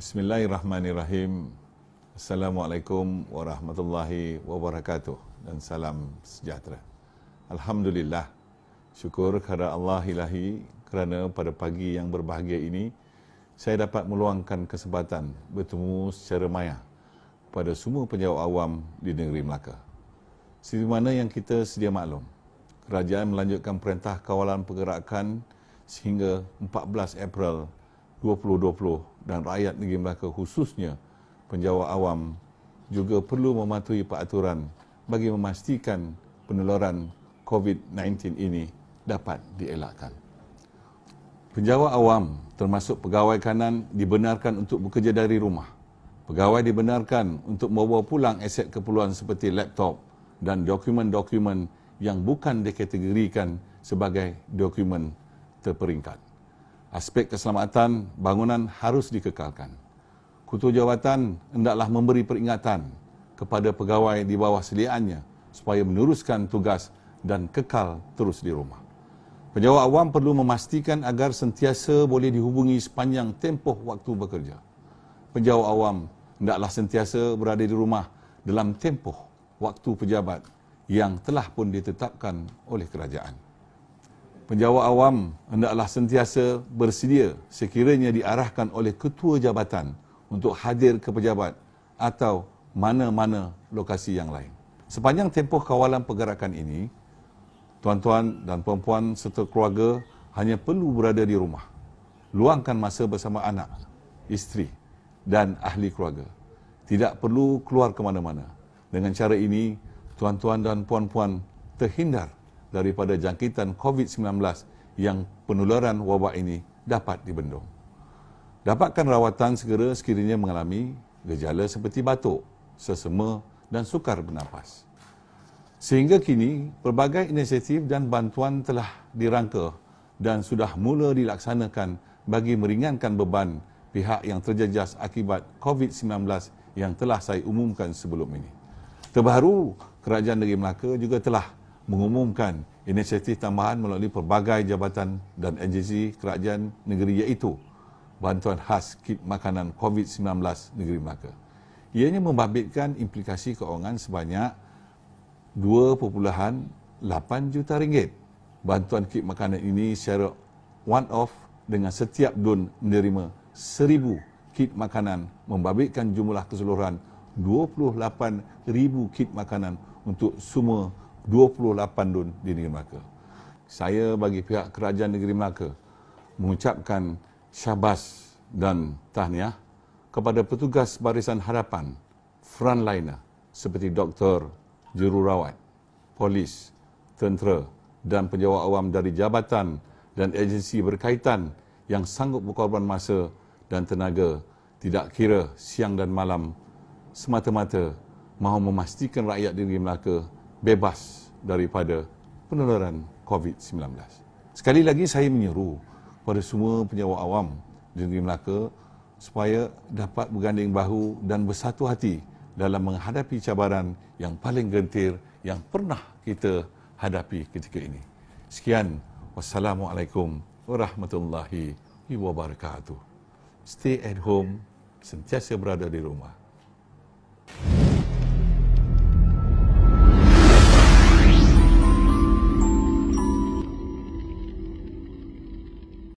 Bismillahirrahmanirrahim. Assalamualaikum warahmatullahi wabarakatuh dan salam sejahtera. Alhamdulillah. Syukur kepada Allah Ilahi kerana pada pagi yang berbahagia ini saya dapat meluangkan kesempatan bertemu secara maya kepada semua penjawab awam di negeri Melaka. Seperti mana yang kita sedia maklum, kerajaan melanjutkan perintah kawalan pergerakan sehingga 14 April 2020 dan rakyat negeri Melaka khususnya penjawat awam juga perlu mematuhi peraturan bagi memastikan penularan COVID-19 ini dapat dielakkan. Penjawat awam termasuk pegawai kanan dibenarkan untuk bekerja dari rumah. Pegawai dibenarkan untuk membawa pulang aset keperluan seperti laptop dan dokumen-dokumen yang bukan dikategorikan sebagai dokumen terperingkat aspek keselamatan bangunan harus dikekalkan. Kutub Jawatan hendaklah memberi peringatan kepada pegawai di bawah sediaannya supaya meneruskan tugas dan kekal terus di rumah. Penjawat awam perlu memastikan agar sentiasa boleh dihubungi sepanjang tempoh waktu bekerja. Penjawat awam hendaklah sentiasa berada di rumah dalam tempoh waktu pejabat yang telah pun ditetapkan oleh kerajaan penjawat awam hendaklah sentiasa bersedia sekiranya diarahkan oleh ketua jabatan untuk hadir ke pejabat atau mana-mana lokasi yang lain. Sepanjang tempoh kawalan pergerakan ini, tuan-tuan dan puan-puan serta keluarga hanya perlu berada di rumah. Luangkan masa bersama anak, isteri dan ahli keluarga. Tidak perlu keluar ke mana-mana. Dengan cara ini, tuan-tuan dan puan-puan terhindar daripada jangkitan COVID-19 yang penularan wabak ini dapat dibendung. Dapatkan rawatan segera sekiranya mengalami gejala seperti batuk, sesema dan sukar bernafas. Sehingga kini, pelbagai inisiatif dan bantuan telah dirangka dan sudah mula dilaksanakan bagi meringankan beban pihak yang terjejas akibat COVID-19 yang telah saya umumkan sebelum ini. Terbaru, Kerajaan Negeri Melaka juga telah mengumumkan inisiatif tambahan melalui pelbagai jabatan dan agensi kerajaan negeri iaitu bantuan khas kit makanan COVID-19 negeri Melaka. Ianya membabitkan implikasi keuangan sebanyak 2.8 juta ringgit. Bantuan kit makanan ini secara one-off dengan setiap dun menerima 1,000 kit makanan membabitkan jumlah keseluruhan 28,000 kit makanan untuk semua 28 Dun di Negeri Melaka. Saya bagi pihak kerajaan Negeri Melaka mengucapkan syabas dan tahniah kepada petugas barisan hadapan frontliner seperti doktor, jururawat, polis, tentera dan penjawat awam dari jabatan dan agensi berkaitan yang sanggup berkorban masa dan tenaga tidak kira siang dan malam semata-mata mahu memastikan rakyat di negeri Melaka bebas daripada penularan COVID-19. Sekali lagi saya menyeru kepada semua penyewa awam di negeri Melaka supaya dapat berganding bahu dan bersatu hati dalam menghadapi cabaran yang paling gentir yang pernah kita hadapi ketika ini. Sekian. Wassalamualaikum warahmatullahi wabarakatuh. Stay at home, sentiasa berada di rumah.